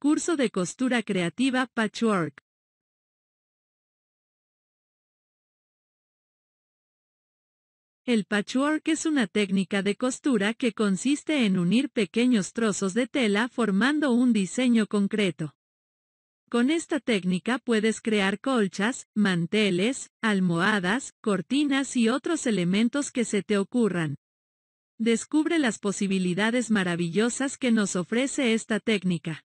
Curso de costura creativa Patchwork. El patchwork es una técnica de costura que consiste en unir pequeños trozos de tela formando un diseño concreto. Con esta técnica puedes crear colchas, manteles, almohadas, cortinas y otros elementos que se te ocurran. Descubre las posibilidades maravillosas que nos ofrece esta técnica.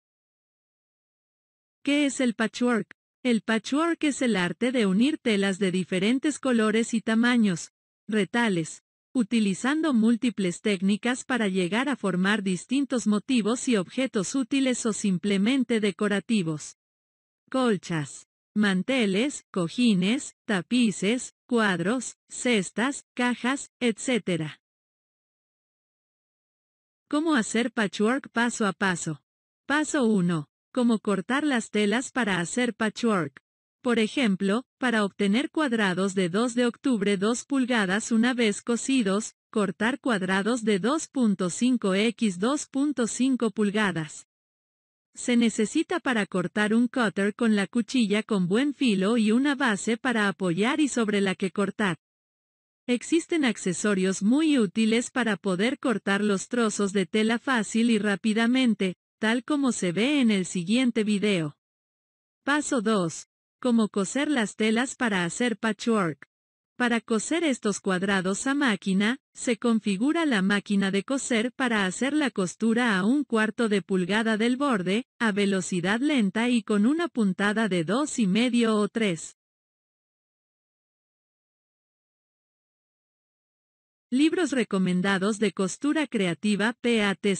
¿Qué es el patchwork? El patchwork es el arte de unir telas de diferentes colores y tamaños, retales, utilizando múltiples técnicas para llegar a formar distintos motivos y objetos útiles o simplemente decorativos. Colchas, manteles, cojines, tapices, cuadros, cestas, cajas, etc. ¿Cómo hacer patchwork paso a paso? Paso 1 como cortar las telas para hacer patchwork. Por ejemplo, para obtener cuadrados de 2 de octubre 2 pulgadas una vez cosidos, cortar cuadrados de 2.5x 2.5 pulgadas. Se necesita para cortar un cutter con la cuchilla con buen filo y una base para apoyar y sobre la que cortar. Existen accesorios muy útiles para poder cortar los trozos de tela fácil y rápidamente, tal como se ve en el siguiente video. Paso 2. Cómo coser las telas para hacer patchwork. Para coser estos cuadrados a máquina, se configura la máquina de coser para hacer la costura a un cuarto de pulgada del borde, a velocidad lenta y con una puntada de dos y medio o 3. Libros recomendados de costura creativa PATCHWORK